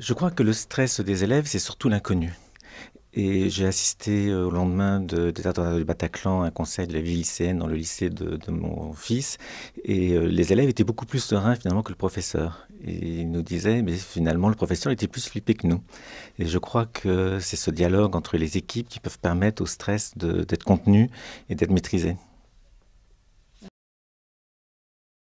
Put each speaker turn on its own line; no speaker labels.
Je crois que le
stress des élèves, c'est surtout l'inconnu. Et j'ai assisté euh, au lendemain de, des attentats du Bataclan à un conseil de la vie lycéenne dans le lycée de, mon fils. Et euh, les élèves étaient beaucoup plus sereins finalement que le professeur. Et il nous disait, mais finalement, le professeur était plus flippé que nous. Et je crois que c'est ce dialogue entre les équipes qui peuvent permettre au stress d'être contenu et d'être maîtrisé.